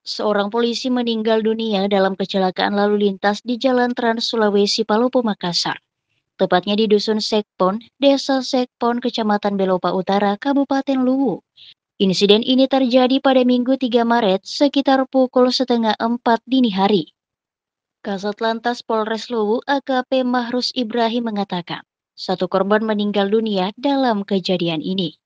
Seorang polisi meninggal dunia dalam kecelakaan lalu lintas di Jalan Trans Sulawesi Palopo Makassar. Tepatnya di Dusun Sekpon, Desa Sekpon, Kecamatan Belopa Utara, Kabupaten Luwu. Insiden ini terjadi pada Minggu 3 Maret sekitar pukul setengah empat dini hari. Kasat Lantas Polres Luwu AKP Mahrus Ibrahim mengatakan, satu korban meninggal dunia dalam kejadian ini.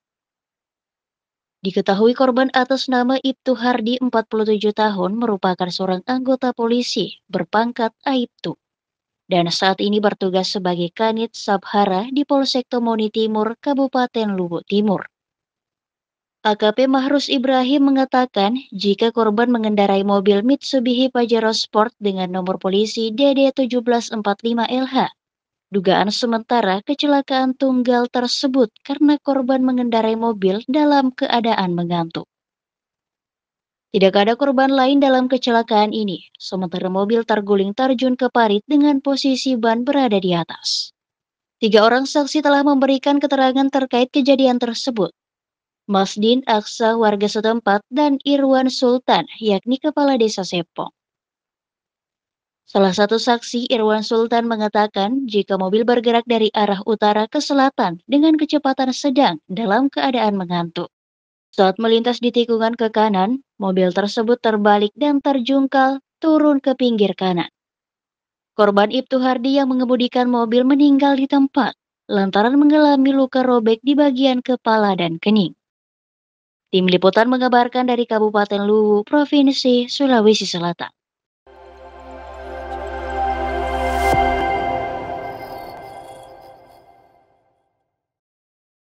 Diketahui korban atas nama Ibtu Hardi 47 tahun merupakan seorang anggota polisi berpangkat Aibtu dan saat ini bertugas sebagai Kanit Sabhara di Polsek Tomoni Timur, Kabupaten Lubuk Timur. AKP Mahrus Ibrahim mengatakan jika korban mengendarai mobil Mitsubishi Pajero Sport dengan nomor polisi DD1745LH Dugaan sementara kecelakaan tunggal tersebut karena korban mengendarai mobil dalam keadaan mengantuk. Tidak ada korban lain dalam kecelakaan ini, sementara mobil terguling terjun ke parit dengan posisi ban berada di atas. Tiga orang saksi telah memberikan keterangan terkait kejadian tersebut. Masdin Aksa warga setempat dan Irwan Sultan yakni kepala desa Sepong. Salah satu saksi, Irwan Sultan, mengatakan jika mobil bergerak dari arah utara ke selatan dengan kecepatan sedang dalam keadaan mengantuk. Saat melintas di tikungan ke kanan, mobil tersebut terbalik dan terjungkal turun ke pinggir kanan. Korban Ibtu Hardi yang mengemudikan mobil meninggal di tempat lantaran mengalami luka robek di bagian kepala dan kening. Tim liputan mengabarkan dari Kabupaten Luwu, Provinsi Sulawesi Selatan.